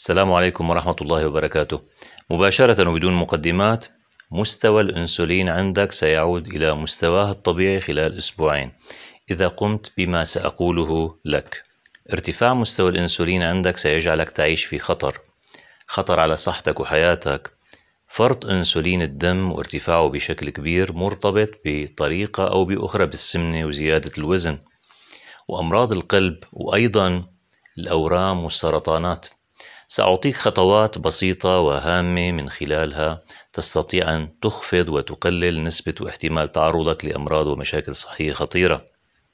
السلام عليكم ورحمة الله وبركاته مباشرة وبدون مقدمات مستوى الأنسولين عندك سيعود إلى مستواه الطبيعي خلال أسبوعين إذا قمت بما سأقوله لك ارتفاع مستوى الأنسولين عندك سيجعلك تعيش في خطر خطر على صحتك وحياتك فرط أنسولين الدم وارتفاعه بشكل كبير مرتبط بطريقة أو بأخرى بالسمنة وزيادة الوزن وأمراض القلب وأيضا الأورام والسرطانات سأعطيك خطوات بسيطة وهامة من خلالها تستطيع أن تخفض وتقلل نسبة واحتمال تعرضك لأمراض ومشاكل صحية خطيرة.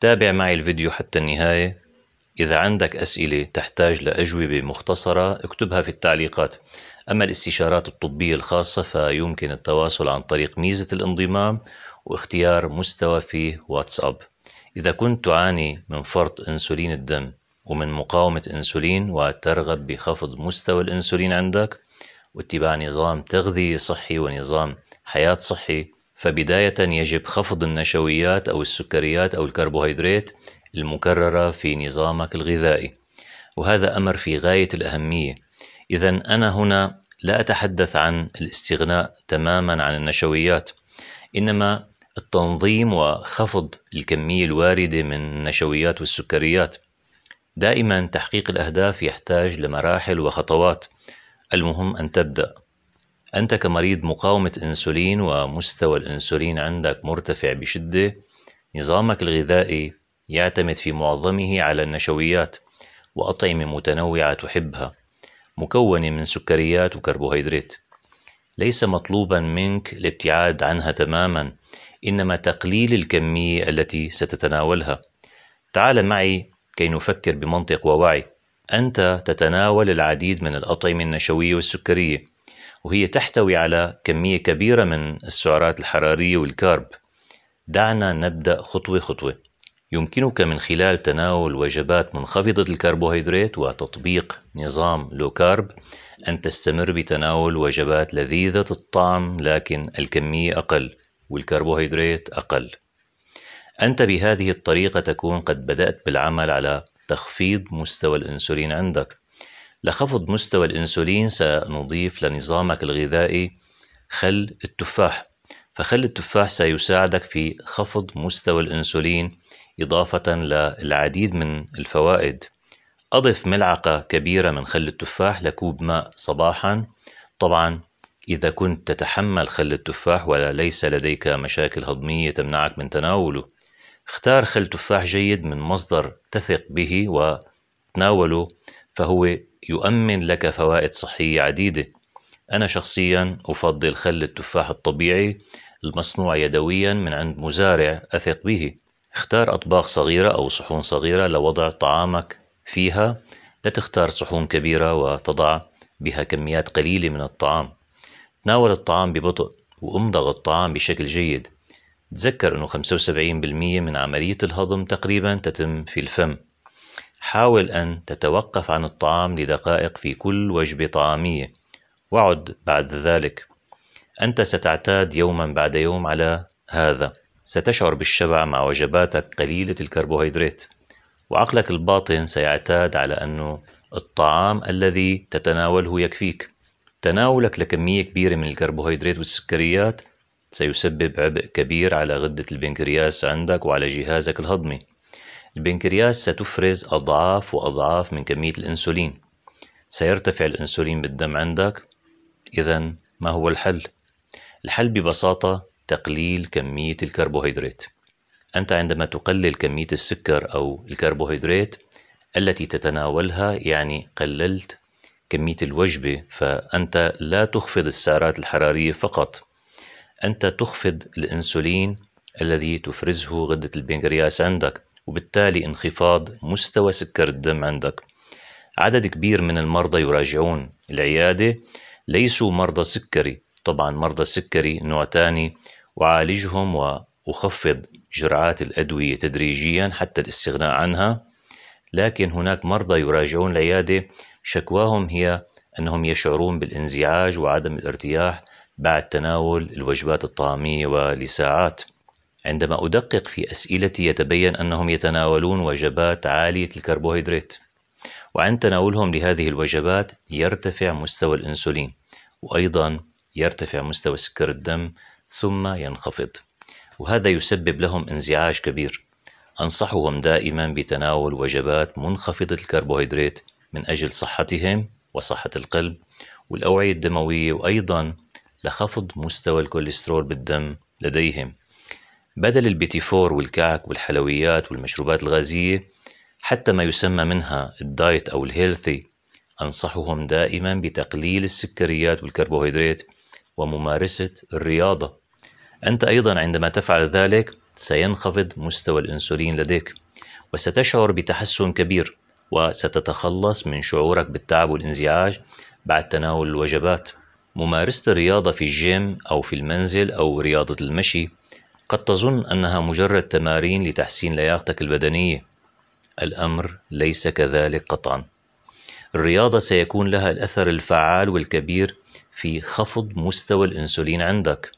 تابع معي الفيديو حتى النهاية. إذا عندك أسئلة تحتاج لأجوبة مختصرة اكتبها في التعليقات. أما الاستشارات الطبية الخاصة فيمكن التواصل عن طريق ميزة الانضمام واختيار مستوى في واتساب. إذا كنت تعاني من فرط أنسولين الدم ومن مقاومة أنسولين وترغب بخفض مستوى الأنسولين عندك واتباع نظام تغذية صحي ونظام حياة صحي فبداية يجب خفض النشويات أو السكريات أو الكربوهيدرات المكررة في نظامك الغذائي وهذا أمر في غاية الأهمية إذا أنا هنا لا أتحدث عن الاستغناء تماما عن النشويات إنما التنظيم وخفض الكمية الواردة من النشويات والسكريات دائما تحقيق الأهداف يحتاج لمراحل وخطوات المهم أن تبدأ أنت كمريض مقاومة أنسولين ومستوى الأنسولين عندك مرتفع بشدة نظامك الغذائي يعتمد في معظمه على النشويات وأطعمة متنوعة تحبها مكونة من سكريات وكربوهيدرات ليس مطلوبا منك الابتعاد عنها تماما إنما تقليل الكمية التي ستتناولها تعال معي كي نفكر بمنطق ووعي أنت تتناول العديد من الأطعمة النشوية والسكرية وهي تحتوي على كمية كبيرة من السعرات الحرارية والكارب دعنا نبدأ خطوة خطوة يمكنك من خلال تناول وجبات منخفضة الكربوهيدرات وتطبيق نظام لو كارب أن تستمر بتناول وجبات لذيذة الطعم لكن الكمية أقل والكربوهيدرات أقل أنت بهذه الطريقة تكون قد بدأت بالعمل على تخفيض مستوى الأنسولين عندك لخفض مستوى الأنسولين سنضيف لنظامك الغذائي خل التفاح فخل التفاح سيساعدك في خفض مستوى الأنسولين إضافة للعديد من الفوائد أضف ملعقة كبيرة من خل التفاح لكوب ماء صباحا طبعا إذا كنت تتحمل خل التفاح وليس لديك مشاكل هضمية تمنعك من تناوله اختار خل تفاح جيد من مصدر تثق به وتناوله فهو يؤمن لك فوائد صحية عديدة أنا شخصيا أفضل خل التفاح الطبيعي المصنوع يدويا من عند مزارع أثق به اختار أطباق صغيرة أو صحون صغيرة لوضع طعامك فيها لا تختار صحون كبيرة وتضع بها كميات قليلة من الطعام تناول الطعام ببطء وامضغ الطعام بشكل جيد تذكر أنه 75% من عملية الهضم تقريبا تتم في الفم حاول أن تتوقف عن الطعام لدقائق في كل وجبة طعامية وعد بعد ذلك أنت ستعتاد يوما بعد يوم على هذا ستشعر بالشبع مع وجباتك قليلة الكربوهيدرات وعقلك الباطن سيعتاد على أنه الطعام الذي تتناوله يكفيك تناولك لكمية كبيرة من الكربوهيدرات والسكريات سيسبب عبء كبير على غدة البنكرياس عندك وعلى جهازك الهضمي البنكرياس ستفرز أضعاف وأضعاف من كمية الأنسولين سيرتفع الأنسولين بالدم عندك إذا ما هو الحل؟ الحل ببساطة تقليل كمية الكربوهيدرات أنت عندما تقلل كمية السكر أو الكربوهيدرات التي تتناولها يعني قللت كمية الوجبة فأنت لا تخفض السعرات الحرارية فقط أنت تخفض الأنسولين الذي تفرزه غدة البنكرياس عندك وبالتالي انخفاض مستوى سكر الدم عندك عدد كبير من المرضى يراجعون العيادة ليسوا مرضى سكري طبعا مرضى سكري نوع تاني وعالجهم وأخفض جرعات الأدوية تدريجيا حتى الاستغناء عنها لكن هناك مرضى يراجعون العيادة شكواهم هي أنهم يشعرون بالانزعاج وعدم الارتياح بعد تناول الوجبات الطعامية ولساعات عندما أدقق في أسئلتي يتبين أنهم يتناولون وجبات عالية الكربوهيدرات وعند تناولهم لهذه الوجبات يرتفع مستوى الأنسولين وأيضا يرتفع مستوى سكر الدم ثم ينخفض وهذا يسبب لهم انزعاج كبير أنصحهم دائما بتناول وجبات منخفضة الكربوهيدرات من أجل صحتهم وصحة القلب والأوعية الدموية وأيضا لخفض مستوى الكوليسترول بالدم لديهم بدل فور والكعك والحلويات والمشروبات الغازية حتى ما يسمى منها الدايت أو الهيلثي أنصحهم دائما بتقليل السكريات والكربوهيدرات وممارسة الرياضة أنت أيضا عندما تفعل ذلك سينخفض مستوى الأنسولين لديك وستشعر بتحسن كبير وستتخلص من شعورك بالتعب والانزعاج بعد تناول الوجبات ممارسة الرياضة في الجيم أو في المنزل أو رياضة المشي قد تظن أنها مجرد تمارين لتحسين لياقتك البدنية الأمر ليس كذلك قطعا الرياضة سيكون لها الأثر الفعال والكبير في خفض مستوى الأنسولين عندك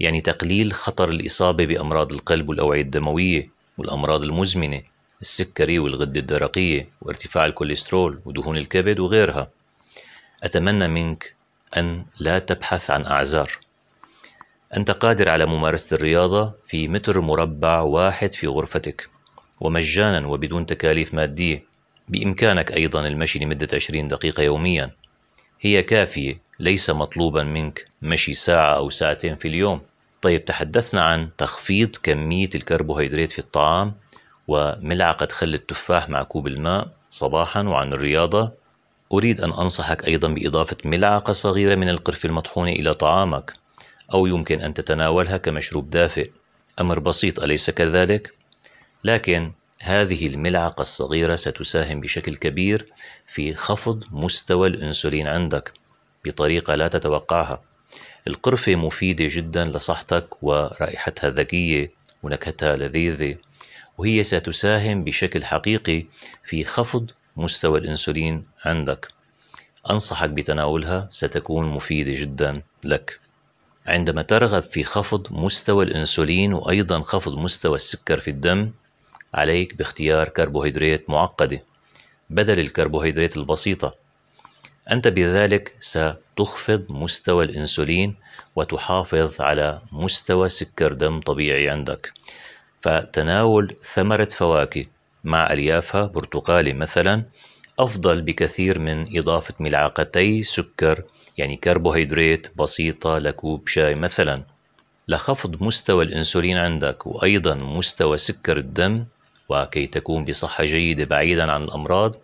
يعني تقليل خطر الإصابة بأمراض القلب والأوعية الدموية والأمراض المزمنة السكري والغدة الدرقية وارتفاع الكوليسترول ودهون الكبد وغيرها أتمنى منك أن لا تبحث عن أعذار أنت قادر على ممارسة الرياضة في متر مربع واحد في غرفتك ومجانا وبدون تكاليف مادية بإمكانك أيضا المشي لمدة 20 دقيقة يوميا هي كافية ليس مطلوبا منك مشي ساعة أو ساعتين في اليوم طيب تحدثنا عن تخفيض كمية الكربوهيدرات في الطعام وملعقة خل التفاح مع كوب الماء صباحا وعن الرياضة أريد أن أنصحك أيضا بإضافة ملعقة صغيرة من القرفة المطحونة إلى طعامك أو يمكن أن تتناولها كمشروب دافئ أمر بسيط أليس كذلك؟ لكن هذه الملعقة الصغيرة ستساهم بشكل كبير في خفض مستوى الأنسولين عندك بطريقة لا تتوقعها القرفة مفيدة جدا لصحتك ورائحتها ذكية ونكهتها لذيذة وهي ستساهم بشكل حقيقي في خفض مستوى الأنسولين عندك أنصحك بتناولها ستكون مفيدة جدا لك عندما ترغب في خفض مستوى الأنسولين وأيضا خفض مستوى السكر في الدم عليك باختيار كربوهيدرات معقدة بدل الكربوهيدرات البسيطة أنت بذلك ستخفض مستوى الأنسولين وتحافظ على مستوى سكر دم طبيعي عندك فتناول ثمرة فواكه مع أريافها برتقالي مثلا أفضل بكثير من إضافة ملعقتي سكر يعني كربوهيدرات بسيطة لكوب شاي مثلا لخفض مستوى الأنسولين عندك وأيضا مستوى سكر الدم وكي تكون بصحة جيدة بعيدا عن الأمراض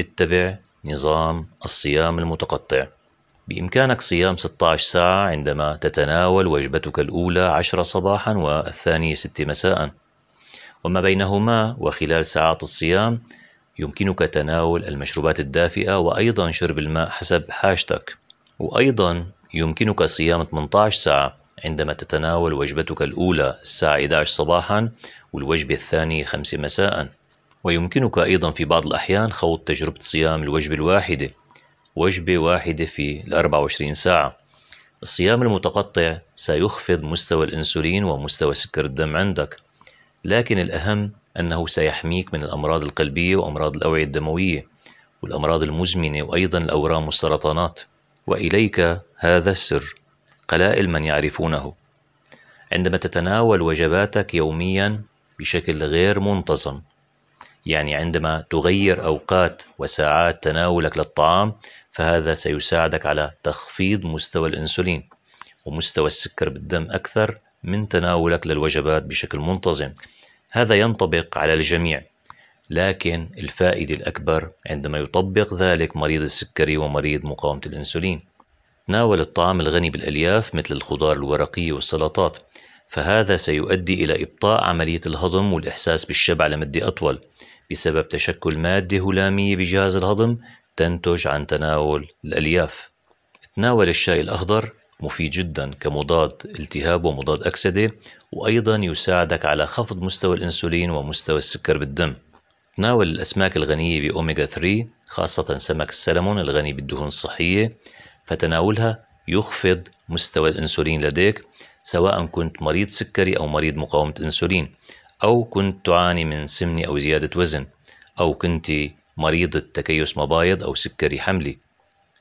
اتبع نظام الصيام المتقطع بإمكانك صيام 16 ساعة عندما تتناول وجبتك الأولى 10 صباحا والثانية 6 مساءً وما بينهما وخلال ساعات الصيام يمكنك تناول المشروبات الدافئة وأيضا شرب الماء حسب حاجتك وأيضا يمكنك صيام 18 ساعة عندما تتناول وجبتك الأولى الساعة 11 صباحا والوجبة الثانية 5 مساء ويمكنك أيضا في بعض الأحيان خوض تجربة صيام الوجبة الواحدة وجبة واحدة في ال 24 ساعة الصيام المتقطع سيخفض مستوى الأنسولين ومستوى سكر الدم عندك لكن الأهم أنه سيحميك من الأمراض القلبية وأمراض الأوعية الدموية والأمراض المزمنة وأيضا الأورام والسرطانات وإليك هذا السر قلائل من يعرفونه عندما تتناول وجباتك يوميا بشكل غير منتظم يعني عندما تغير أوقات وساعات تناولك للطعام فهذا سيساعدك على تخفيض مستوى الأنسولين ومستوى السكر بالدم أكثر من تناولك للوجبات بشكل منتظم هذا ينطبق على الجميع لكن الفائدة الأكبر عندما يطبق ذلك مريض السكري ومريض مقاومة الأنسولين تناول الطعام الغني بالألياف مثل الخضار الورقية والسلطات فهذا سيؤدي إلى إبطاء عملية الهضم والإحساس بالشبع لمدة أطول بسبب تشكل مادة هلامية بجهاز الهضم تنتج عن تناول الألياف تناول الشاي الأخضر مفيد جدا كمضاد التهاب ومضاد أكسدة وأيضا يساعدك على خفض مستوى الأنسولين ومستوى السكر بالدم تناول الأسماك الغنية بأوميغا 3 خاصة سمك السلمون الغني بالدهون الصحية فتناولها يخفض مستوى الأنسولين لديك سواء كنت مريض سكري أو مريض مقاومة أنسولين أو كنت تعاني من سمنة أو زيادة وزن أو كنت مريضة تكيس مبايض أو سكري حملي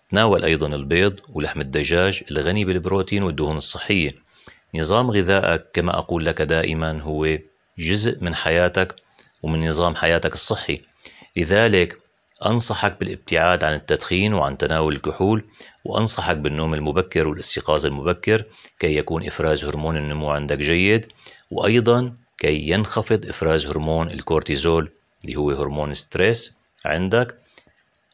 تناول أيضا البيض ولحم الدجاج الغني بالبروتين والدهون الصحية نظام غذائك كما أقول لك دائما هو جزء من حياتك ومن نظام حياتك الصحي لذلك أنصحك بالابتعاد عن التدخين وعن تناول الكحول وأنصحك بالنوم المبكر والاستيقاظ المبكر كي يكون إفراز هرمون النمو عندك جيد وأيضا كي ينخفض إفراز هرمون الكورتيزول اللي هو هرمون ستريس عندك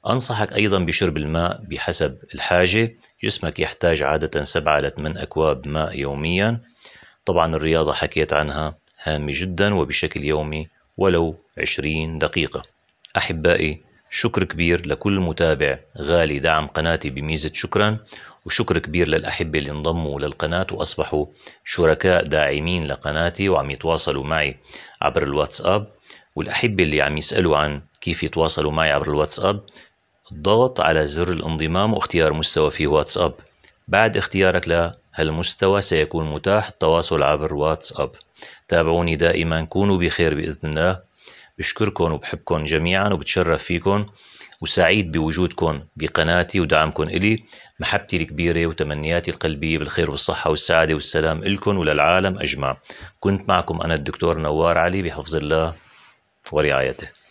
أنصحك أيضا بشرب الماء بحسب الحاجة جسمك يحتاج عادة 7 إلى 8 أكواب ماء يوميا طبعا الرياضة حكيت عنها هامة جدا وبشكل يومي ولو 20 دقيقة أحبائي شكر كبير لكل متابع غالي دعم قناتي بميزة شكرا وشكر كبير للأحبة اللي انضموا للقناة وأصبحوا شركاء داعمين لقناتي وعم يتواصلوا معي عبر الواتساب والأحبة اللي عم يسألوا عن كيف يتواصلوا معي عبر الواتساب الضغط على زر الانضمام واختيار مستوى في واتساب بعد اختيارك لهالمستوى سيكون متاح التواصل عبر واتساب تابعوني دائما كونوا بخير بإذن الله بشكركم وبحبكم جميعا وبتشرف فيكم وسعيد بوجودكم بقناتي ودعمكم إلي محبتي الكبيرة وتمنياتي القلبية بالخير والصحة والسعادة والسلام إلكم وللعالم أجمع كنت معكم أنا الدكتور نوار علي بحفظ الله ورعايته